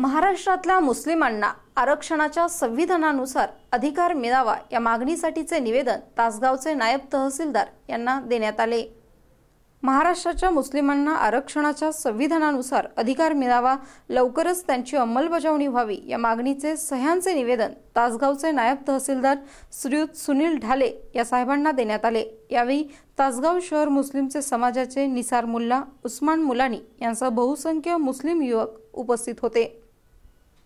महाराष्ट्रातल्या मुस्लिमांना आरक्षणाच्या संविधानानुसार अधिकार मिळावा या मागणीसाठीचे निवेदन तासगावचे नायब तहसीलदार यांना देण्यात आले महाराष्ट्राच्या मुस्लिमांना आरक्षणाच्या संविधानानुसार अधिकार मिळावा लवकरच त्यांची अंमलबजावणी व्हावी या मागणीचे सह्यांचे निवेदन तासगावचे नायब तहसीलदार श्रीयुत सुनील ढाले या साहेबांना देण्यात आले यावेळी तासगाव शहर मुस्लिमचे समाजाचे निसार मुल्ला उस्मान मुलानी यांचा बहुसंख्य मुस्लिम युवक उपस्थित होते